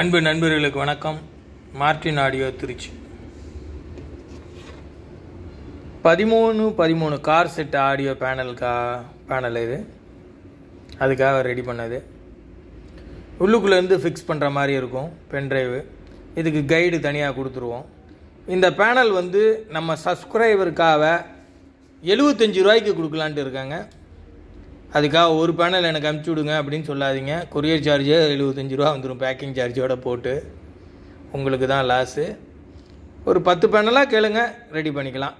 அன்பு நண்பர்களுக்கு வணக்கம் மார்டின் ஆடியோ திருச்சி பதிமூணு பதிமூணு கார் செட் ஆடியோ பேனலுக்கா பேனல் இது அதுக்காக ரெடி பண்ணது உள்ளுக்குள்ளேருந்து ஃபிக்ஸ் பண்ணுற மாதிரி இருக்கும் பென்ட்ரைவு இதுக்கு கைடு தனியாக கொடுத்துருவோம் இந்த பேனல் வந்து நம்ம சப்ஸ்கிரைபருக்காக எழுபத்தஞ்சி ரூபாய்க்கு கொடுக்கலான்ட்டு இருக்காங்க அதுக்காக ஒரு பேனல் எனக்கு அமுச்சு விடுங்க அப்படின்னு சொல்லாதீங்க கொரியர் சார்ஜே எழுபத்தஞ்சி ரூபா வந்துடும் பேக்கிங் சார்ஜோடு போட்டு உங்களுக்கு தான் லாஸு ஒரு பத்து பேனலாக கேளுங்க ரெடி பண்ணிக்கலாம்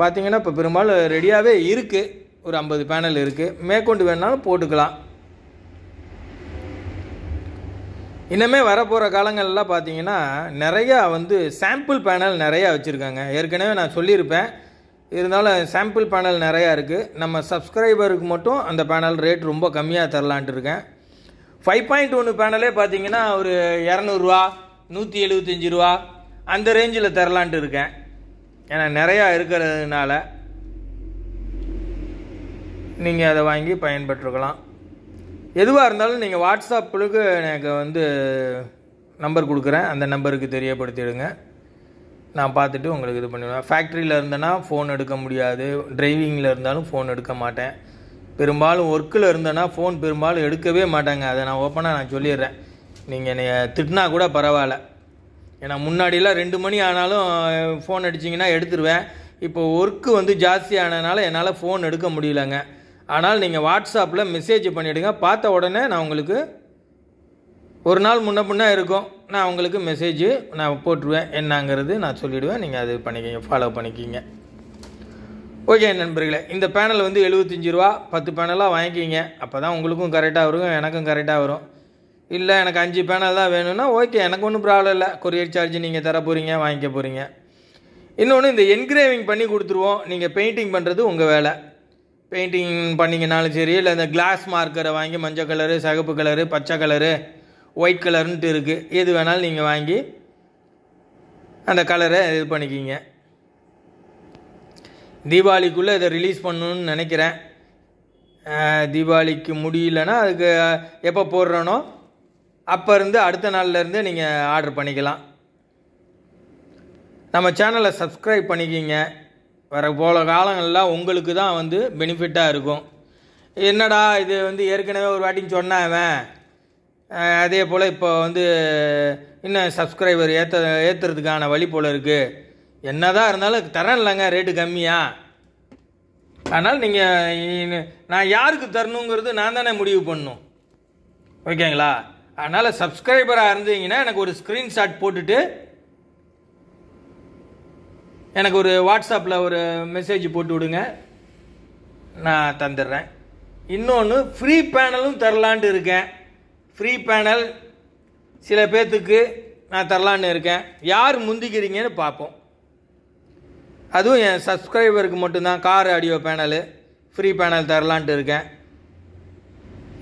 பார்த்தீங்கன்னா இப்போ பெரும்பாலும் ரெடியாகவே இருக்குது ஒரு ஐம்பது பேனல் இருக்குது மேற்கொண்டு வேணாலும் போட்டுக்கலாம் இன்னமே வரப்போகிற காலங்கள்லாம் பார்த்தீங்கன்னா நிறையா வந்து சாம்பிள் பேனல் நிறையா வச்சுருக்காங்க ஏற்கனவே நான் சொல்லியிருப்பேன் இருந்தாலும் சாம்பிள் பேனல் நிறையா இருக்குது நம்ம சப்ஸ்கிரைபருக்கு மட்டும் அந்த பேனல் ரேட் ரொம்ப கம்மியாக தரலான்ட்டு இருக்கேன் ஃபைவ் பாயிண்ட் ஒன்று பேனலே பார்த்தீங்கன்னா ஒரு இரநூறுவா நூற்றி எழுபத்தஞ்சி ரூபா அந்த ரேஞ்சில் தரலான்ட்டு இருக்கேன் ஏன்னா நிறையா இருக்கிறதுனால நீங்கள் அதை வாங்கி பயன்பெற்றுக்கலாம் எதுவாக இருந்தாலும் நீங்கள் வாட்ஸ்அப்புக்கு எனக்கு வந்து நம்பர் கொடுக்குறேன் அந்த நம்பருக்கு தெரியப்படுத்திடுங்க நான் பார்த்துட்டு உங்களுக்கு இது பண்ணிடுவேன் ஃபேக்ட்ரியில் இருந்தேன்னா ஃபோன் எடுக்க முடியாது டிரைவிங்கில் இருந்தாலும் ஃபோன் எடுக்க மாட்டேன் பெரும்பாலும் ஒர்க்கில் இருந்தேன்னா ஃபோன் பெரும்பாலும் எடுக்கவே மாட்டாங்க அதை நான் ஓப்பனாக நான் சொல்லிடுறேன் நீங்கள் என்னை திட்டினா கூட பரவாயில்ல ஏன்னா முன்னாடியெல்லாம் ரெண்டு மணி ஆனாலும் ஃபோன் அடிச்சிங்கன்னா எடுத்துருவேன் இப்போ ஒர்க்கு வந்து ஜாஸ்தி ஆனதுனால என்னால் ஃபோன் எடுக்க முடியலங்க ஆனால் நீங்கள் வாட்ஸ்அப்பில் மெசேஜ் பண்ணிவிடுங்க பார்த்த உடனே நான் உங்களுக்கு ஒரு நாள் முன்ன பின்னே இருக்கும் நான் உங்களுக்கு மெசேஜ் நான் போட்டுருவேன் என்னங்கிறது நான் சொல்லிவிடுவேன் நீங்கள் அது பண்ணிக்கிங்க ஃபாலோ பண்ணிக்கிங்க ஓகே நண்பர்களே இந்த பேனல் வந்து எழுபத்தஞ்சி ரூபா பத்து பேனலாக வாங்கிக்கிங்க அப்போ தான் உங்களுக்கும் கரெக்டாக வரும் எனக்கும் கரெக்டாக வரும் இல்லை எனக்கு அஞ்சு பேனல் தான் வேணும்னா ஓகே எனக்கு ஒன்றும் ப்ராப்ளம் இல்லை கொரியர் சார்ஜ் நீங்கள் தர போகிறீங்க வாங்கிக்க போகிறீங்க இன்னொன்று இந்த என்கிரேவிங் பண்ணி கொடுத்துருவோம் நீங்கள் பெயிண்டிங் பண்ணுறது உங்கள் வேலை பெயிண்டிங் பண்ணிங்கனாலும் சரி இல்லை இந்த கிளாஸ் மார்க்கரை வாங்கி மஞ்சள் கலரு சகப்பு கலரு பச்சை கலரு ஒயிட் கலர்ன்ட்டு இருக்குது எது வேணாலும் நீங்கள் வாங்கி அந்த கலரை இது பண்ணிக்கிங்க தீபாவளிக்குள்ளே இதை ரிலீஸ் பண்ணணுன்னு நினைக்கிறேன் தீபாவளிக்கு முடியலன்னா அதுக்கு எப்போ போடுறனோ அப்போ இருந்து அடுத்த நாள்லேருந்து நீங்கள் ஆர்டர் பண்ணிக்கலாம் நம்ம சேனலை சப்ஸ்கிரைப் பண்ணிக்கிங்க வர போல காலங்களில் உங்களுக்கு தான் வந்து பெனிஃபிட்டாக இருக்கும் என்னடா இது வந்து ஏற்கனவே ஒரு வாட்டின்னு சொன்னாவன் அதே போல் இப்போ வந்து இன்னும் சப்ஸ்கிரைபர் ஏற்ற ஏற்றுறதுக்கான வழி போல் இருக்குது என்ன தான் இருந்தாலும் தரேன் இல்லைங்க ரேட்டு கம்மியாக அதனால் நீங்கள் நான் யாருக்கு தரணுங்கிறது நான் தானே முடிவு பண்ணும் ஓகேங்களா அதனால் சப்ஸ்கிரைபராக இருந்தீங்கன்னா எனக்கு ஒரு ஸ்க்ரீன்ஷாட் போட்டுட்டு எனக்கு ஒரு வாட்ஸ்அப்பில் ஒரு மெசேஜ் போட்டு விடுங்க நான் தந்துடுறேன் இன்னொன்று ஃப்ரீ பேனலும் தரலான்ட்டு இருக்கேன் ஃப்ரீ பேனல் சில பேர்த்துக்கு நான் தரலான்னு இருக்கேன் யார் முந்திக்கிறீங்கன்னு பார்ப்போம் அதுவும் என் சப்ஸ்கிரைபருக்கு மட்டும்தான் car audio panel free panel தரலான்ட்டு இருக்கேன்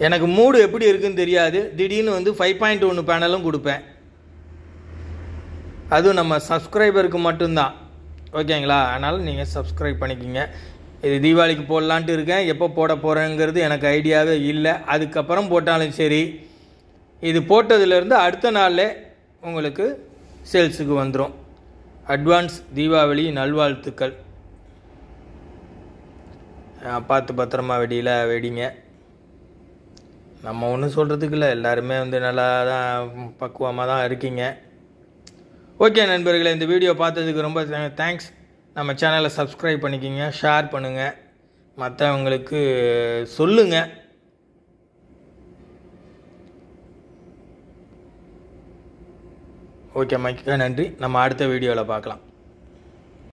எனக்கு மூடு எப்படி இருக்குன்னு தெரியாது திடீர்னு வந்து ஃபைவ் பாயிண்ட் ஒன்று பேனலும் கொடுப்பேன் அதுவும் நம்ம சப்ஸ்கிரைபருக்கு மட்டும்தான் ஓகேங்களா அதனால் நீங்கள் சப்ஸ்கிரைப் பண்ணிக்கிங்க இது தீபாவளிக்கு போடலான்ட்டு இருக்கேன் எப்போ போட போகிறேங்கிறது எனக்கு ஐடியாவே இல்லை அதுக்கப்புறம் போட்டாலும் சரி இது போட்டதுலேருந்து அடுத்த நாளில் உங்களுக்கு சேல்ஸுக்கு வந்துடும் அட்வான்ஸ் தீபாவளி நல்வாழ்த்துக்கள் பார்த்து பத்திரமா வெடியில் வெடிங்க நம்ம ஒன்றும் சொல்கிறதுக்கு இல்லை எல்லாருமே வந்து நல்லா தான் பக்குவமாக தான் இருக்கீங்க ஓகே நண்பர்களே இந்த வீடியோ பார்த்ததுக்கு ரொம்ப தேங்க்ஸ் நம்ம சேனலை சப்ஸ்கிரைப் பண்ணிக்கிங்க ஷேர் பண்ணுங்கள் மற்றவங்களுக்கு சொல்லுங்கள் ஓகே மைக்கா நன்றி நம்ம அடுத்த வீடியோவில் பார்க்கலாம்